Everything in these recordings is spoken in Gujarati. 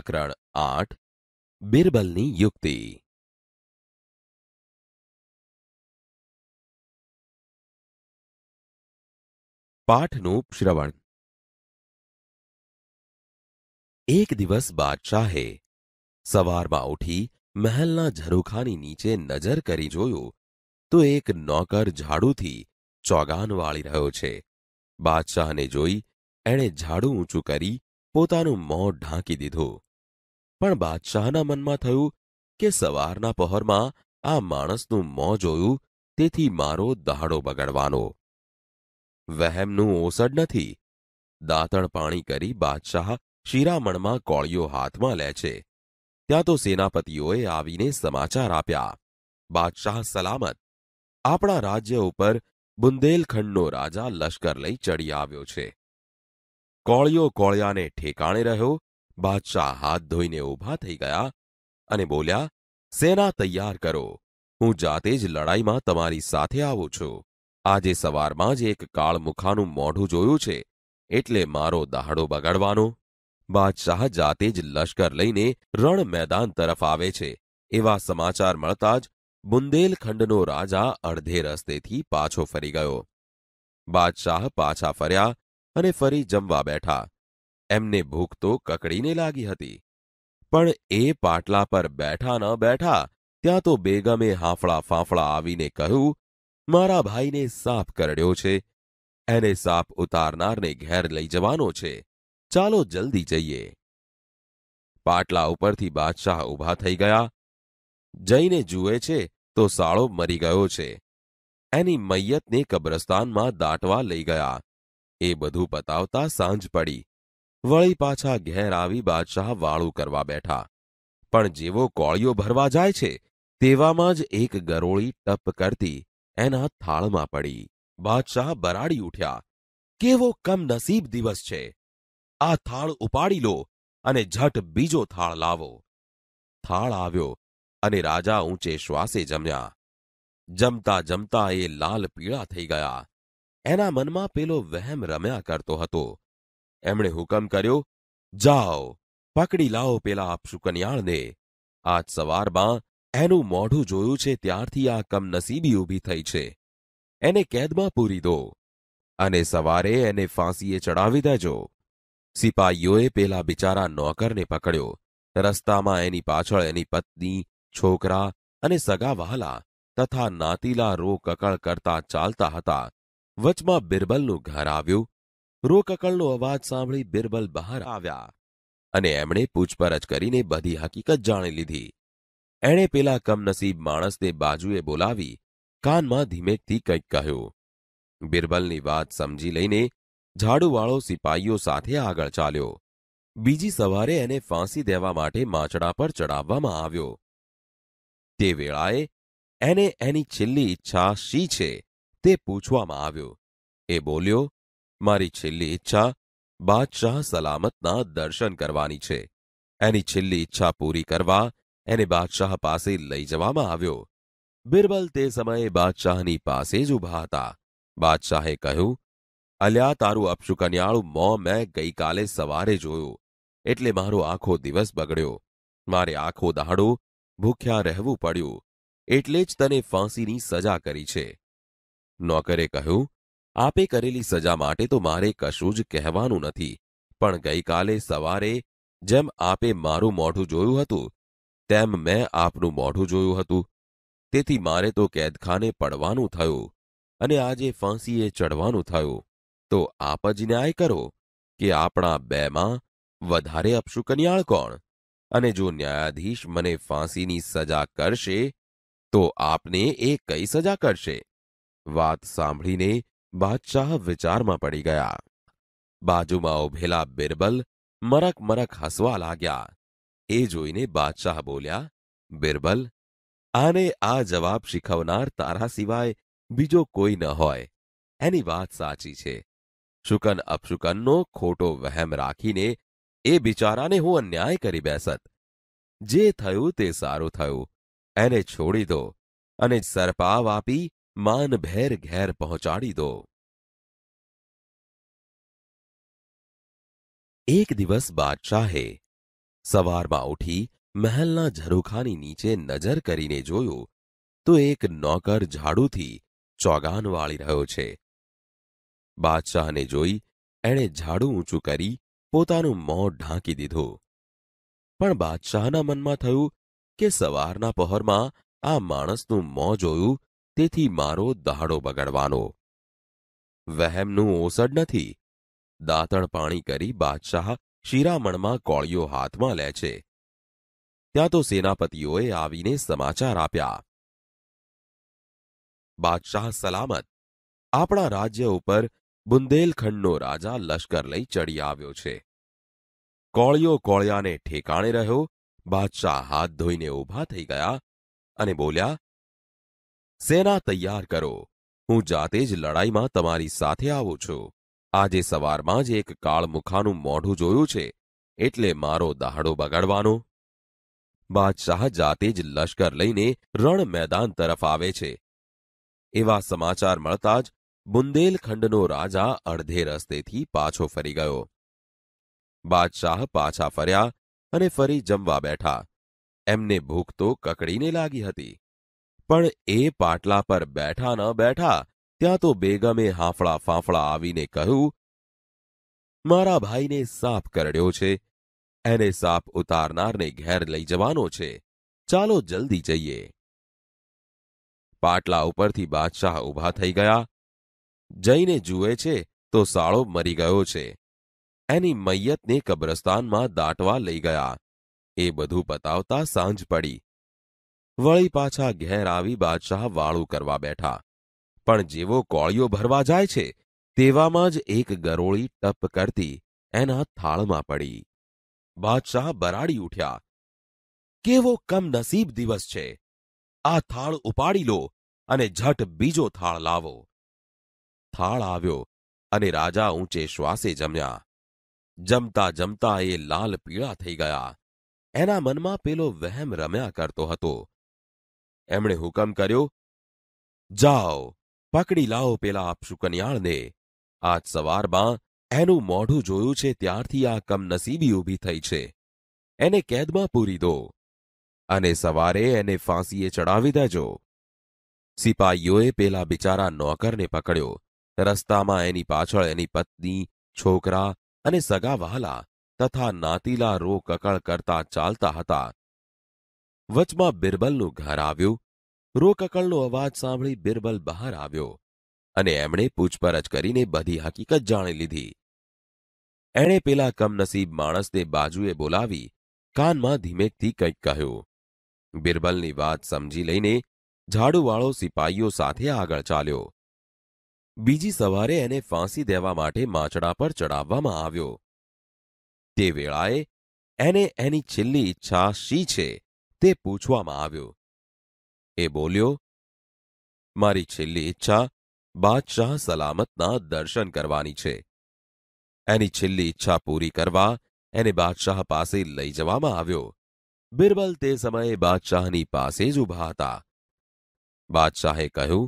પ્રકરણ આઠ બિરબલની યુક્તિ પાઠનું શ્રવણ એક દિવસ બાદશાહે સવારમાં ઉઠી મહેલના ઝરૂખાની નીચે નજર કરી જોયું તો એક નોકર ઝાડુથી ચોગાન વાળી રહ્યો છે બાદશાહને જોઈ એણે ઝાડુ ઊંચું કરી પોતાનું મોં ઢાંકી દીધું પણ બાદશાહના મનમાં થયું કે સવારના પહોરમાં આ માણસનું મોં જોયું તેથી મારો દહાડો બગડવાનો વહેમનું ઓસડ નથી દાંતણ પાણી કરી બાદશાહ શિરામણમાં કોળીઓ હાથમાં લે છે ત્યાં તો સેનાપતિઓએ આવીને સમાચાર આપ્યા બાદશાહ સલામત આપણા રાજ્ય ઉપર બુંદેલખંડનો રાજા લશ્કર લઈ ચડી આવ્યો છે કોળિયો કોળિયાને ઠેકાણે રહ્યો બાદશાહ હાથ ધોઈને ઊભા થઈ ગયા અને બોલ્યા સેના તૈયાર કરો હું જાતે જ લડાઈમાં તમારી સાથે આવું છું આજે સવારમાં જ એક કાળમુખાનું મોઢું જોયું છે એટલે મારો દહાડો બગાડવાનો બાદશાહ જાતે જ લશ્કર લઈને રણ મેદાન તરફ આવે છે એવા સમાચાર મળતા જ બુંદેલખંડનો રાજા અડધે રસ્તેથી પાછો ફરી ગયો બાદશાહ પાછા ફર્યા અને ફરી જમવા બેઠા એમને ભૂખ તો કકડીને લાગી હતી પણ એ પાટલા પર બેઠા ન બેઠા ત્યાં તો બેગમે હાંફળા ફાંફળા આવીને કહ્યું મારા ભાઈને સાપ કરડ્યો છે એને સાપ ઉતારનારને ઘેર લઈ જવાનો છે ચાલો જલ્દી જઈએ પાટલા ઉપરથી બાદશાહ ઊભા થઈ ગયા જઈને જુએ છે તો સાળો મરી ગયો છે એની મૈયતને કબ્રસ્તાનમાં દાટવા લઈ ગયા એ બધું પતાવતા સાંજ પડી વળી પાછા ઘેર આવી બાદશાહ વાળું કરવા બેઠા પણ જેવો કોળિયો ભરવા જાય છે તેવામાં જ એક ગરોળી ટપ કરતી એના થાળમાં પડી બાદશાહ બરાડી ઉઠ્યા કેવો કમનસીબ દિવસ છે આ થાળ ઉપાડી લો અને ઝટ બીજો થાળ લાવો થાળ આવ્યો અને રાજા ઊંચે શ્વાસે જમ્યા જમતા જમતા એ લાલ પીળા થઈ ગયા એના મનમાં પેલો વહેમ રમ્યા કરતો હતો એમણે હુકમ કર્યો જાઓ પકડી લાવો પેલા અપશુકન્યાળને આજ સવારમાં એનું મોઢું જોયું છે ત્યારથી આ કમનસીબી ઊભી થઈ છે એને કેદમાં પૂરી દો અને સવારે એને ફાંસીએ ચડાવી દેજો સિપાહીઓએ પેલા બિચારા નોકરને પકડ્યો રસ્તામાં એની પાછળ એની પત્ની છોકરા અને સગા વહાલા તથા નાતીલા રો કકળ કરતા ચાલતા હતા વચમાં બિરબલનું ઘર આવ્યું રોકકળનો અવાજ સાંભળી બિરબલ બહાર આવ્યા અને એમણે પૂછપરછ કરીને બધી હકીકત જાણી લીધી એણે પેલા કમનસીબ માણસને બાજુએ બોલાવી કાનમાં ધીમેકથી કંઈક કહ્યું બિરબલની વાત સમજી લઈને ઝાડુવાળો સિપાહીઓ સાથે આગળ ચાલ્યો બીજી સવારે એને ફાંસી દેવા માટે માચડા પર ચડાવવામાં આવ્યો તે વેળાએ એને એની છેલ્લી ઈચ્છા શી છે તે પૂછવામાં આવ્યો એ બોલ્યો મારી છેલ્લી ઈચ્છા બાદશાહ સલામતના દર્શન કરવાની છે એની છેલ્લી ઈચ્છા પૂરી કરવા એને બાદશાહ પાસે લઈ જવામાં આવ્યો બિરબલ તે સમયે બાદશાહની પાસે જ ઊભા હતા બાદશાહે કહ્યું અલ્યા તારું અપશુકન્યાળું મોં મેં ગઈકાલે સવારે જોયું એટલે મારો આખો દિવસ બગડ્યો મારે આખો દહાડો ભૂખ્યા રહેવું પડ્યું એટલે જ તને ફાંસીની સજા કરી છે નોકરે કહ્યું આપે કરેલી સજા માટે તો મારે કશું જ કહેવાનું નથી પણ ગઈકાલે સવારે જેમ આપે મારું મોઢું જોયું હતું તેમ મેં આપનું મોઢું જોયું હતું તેથી મારે તો કેદખાને પડવાનું થયું અને આજે ફાંસીએ ચડવાનું થયું તો આપ જ ન્યાય કરો કે આપણા બેમાં વધારે અપશુકનિયાળ કોણ અને જો ન્યાયાધીશ મને ફાંસીની સજા કરશે તો આપને એ કઈ સજા કરશે વાત સાંભળીને બાદશાહ વિચારમાં પડી ગયા બાજુમાં ઉભેલા બિરબલ મરક મરક હસવા લાગ્યા એ જોઈને બાદશાહ બોલ્યા બિરબલ આને આ જવાબ શીખવનાર તારા સિવાય બીજો કોઈ ન હોય એની વાત સાચી છે શુકન અપશુકનનો ખોટો વહેમ રાખીને એ બિચારાને હું અન્યાય કરી બેસત જે થયું તે સારું થયું એને છોડી દો અને સરપાવ આપી માન ભેર ઘેર પહોંચાડી દો એક દિવસ બાદશાહે સવારમાં ઉઠી મહેલના ઝરૂખાની નીચે નજર કરીને જોયું તો એક નોકર ઝાડુથી ચોગાન વાળી રહ્યો છે બાદશાહને જોઈ એણે ઝાડુ ઊંચું કરી પોતાનું મોં ઢાંકી દીધું પણ બાદશાહના મનમાં થયું કે સવારના પહોરમાં આ માણસનું મોં જોયું તેથી મારો દહાડો બગાડવાનો વહેમનું ઓસડ નથી દાંતણ પાણી કરી બાદશાહ શિરામણમાં કોળીઓ હાથમાં લે છે ત્યાં તો સેનાપતિઓએ આવીને સમાચાર આપ્યા બાદશાહ સલામત આપણા રાજ્ય ઉપર બુંદેલખંડનો રાજા લશ્કર લઈ ચડી આવ્યો છે કોળિયો કોળિયાને ઠેકાણે રહ્યો બાદશાહ હાથ ધોઈને ઊભા થઈ ગયા અને બોલ્યા સેના તૈયાર કરો હું જાતે જ લડાઈમાં તમારી સાથે આવું છું આજે સવારમાં જ એક કાળમુખાનું મોઢું જોયું છે એટલે મારો દહાડો બગાડવાનો બાદશાહ જાતે જ લશ્કર લઈને રણ મેદાન તરફ આવે છે એવા સમાચાર મળતા જ બુંદેલખંડનો રાજા અડધે રસ્તેથી પાછો ફરી ગયો બાદશાહ પાછા ફર્યા અને ફરી જમવા બેઠા એમને ભૂખ તો કકડીને લાગી હતી પણ એ પાટલા પર બેઠા ન બેઠા ત્યાં તો બેગમે હાંફળા ફાંફળા આવીને કહ્યું મારા ભાઈને સાપ કરડ્યો છે એને સાપ ઉતારનારને ઘેર લઈ જવાનો છે ચાલો જલ્દી જઈએ પાટલા ઉપરથી બાદશાહ ઊભા થઈ ગયા જઈને જુએ છે તો સાળો મરી ગયો છે એની મૈયતને કબ્રસ્તાનમાં દાટવા લઈ ગયા એ બધું પતાવતા સાંજ પડી વળી પાછા ઘેર આવી બાદશાહ વાળું કરવા બેઠા પણ જેવો કોળિયો ભરવા જાય છે તેવામાં જ એક ગરોળી ટપ કરતી એના થાળમાં પડી બાદશાહ બરાડી ઉઠ્યા કેવો કમનસીબ દિવસ છે આ થાળ ઉપાડી લો અને ઝટ બીજો થાળ લાવો થાળ આવ્યો અને રાજા ઊંચે શ્વાસે જમ્યા જમતા જમતા એ લાલ પીળા થઈ ગયા એના મનમાં પેલો વહેમ રમ્યા કરતો હતો એમણે હુકમ કર્યો જાઓ પકડી લાવો પેલા આપશુકન્યાળને આજ સવારમાં એનું મોઢું જોયું છે ત્યારથી આ કમનસીબી ઊભી થઈ છે એને કેદમાં પૂરી દો અને સવારે એને ફાંસીએ ચડાવી દેજો સિપાહીઓએ પેલા બિચારા નોકરને પકડ્યો રસ્તામાં એની પાછળ એની પત્ની છોકરા અને સગાવાલા તથા નાતીલા રો કકળ કરતા ચાલતા હતા વચમાં બિરબલનું ઘર આવ્યું રોકકળનો અવાજ સાંભળી બિરબલ બહાર આવ્યો અને એમણે પૂછપરછ કરીને બધી હકીકત જાણી લીધી એણે પેલા કમનસીબ માણસને બાજુએ બોલાવી કાનમાં ધીમેકથી કંઈક કહ્યું બિરબલની વાત સમજી લઈને ઝાડુવાળો સિપાઈઓ સાથે આગળ ચાલ્યો બીજી સવારે એને ફાંસી દેવા માટે માચડા પર ચડાવવામાં આવ્યો તે વેળાએ એને એની છેલ્લી ઈચ્છા શી છે તે પૂછવામાં આવ્યો એ બોલ્યો મારી છેલ્લી ઈચ્છા બાદશાહ સલામતના દર્શન કરવાની છે એની છેલ્લી ઈચ્છા પૂરી કરવા એને બાદશાહ પાસે લઈ જવામાં આવ્યો બિરબલ તે સમયે બાદશાહની પાસે ઉભા હતા બાદશાહે કહ્યું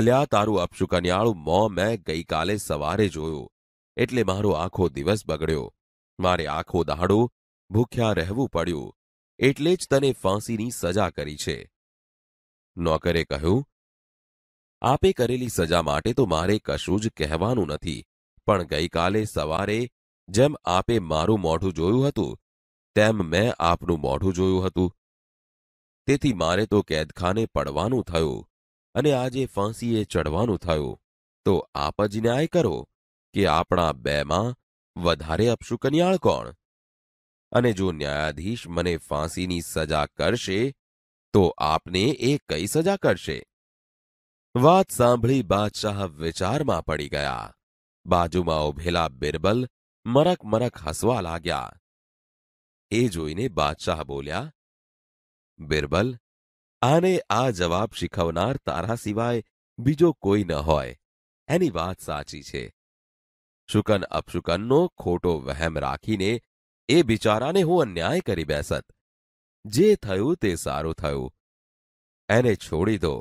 અલ્યા તારું અપશુકનિયાળું મો મે ગઈ કાલે સવારે જોયો એટલે મારો આખો દિવસ બગડ્યો મારે આખો દાડો ભૂખ્યા રહેવું પડ્યું એટલે જ તને ફાંસીની સજા કરી છે નોકરે કહ્યું આપે કરેલી સજા માટે તો મારે કશું જ કહેવાનું નથી પણ ગઈકાલે સવારે જેમ આપે મારું મોઢું જોયું હતું તેમ મેં આપનું મોઢું જોયું હતું તેથી મારે તો કેદખાને પડવાનું થયું અને આજે ફાંસીએ ચડવાનું થયું તો આપ જ ન્યાય કરો કે આપણા બેમાં વધારે અપશુકનિયાળ કોણ અને જો ન્યાયાધીશ મને ફાંસીની સજા કરશે તો આપને એ કઈ સજા કરશે વાત સાંભળી બાદશાહ વિચારમાં પડી ગયા બાજુમાં ઉભેલા બિરબલ મરક મરક હસવા લાગ્યા એ જોઈને બાદશાહ બોલ્યા બિરબલ આને આ જવાબ શીખવનાર તારા સિવાય બીજો કોઈ ન હોય એની વાત સાચી છે શુકન અપશુકનનો ખોટો વહેમ રાખીને એ બિચારાને હું અન્યાય કરી બેસત જે થયું તે સારું થયું એને છોડી દો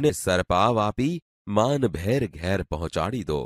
અને સરપાવ આપી માનભેર ઘેર પહોંચાડી દો